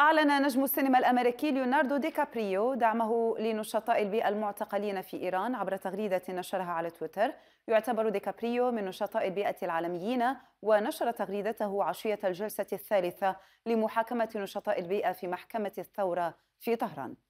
أعلن نجم السينما الأمريكي ليوناردو دي كابريو دعمه لنشطاء البيئة المعتقلين في إيران عبر تغريدة نشرها على تويتر يعتبر دي كابريو من نشطاء البيئة العالميين ونشر تغريدته عشية الجلسة الثالثة لمحاكمة نشطاء البيئة في محكمة الثورة في طهران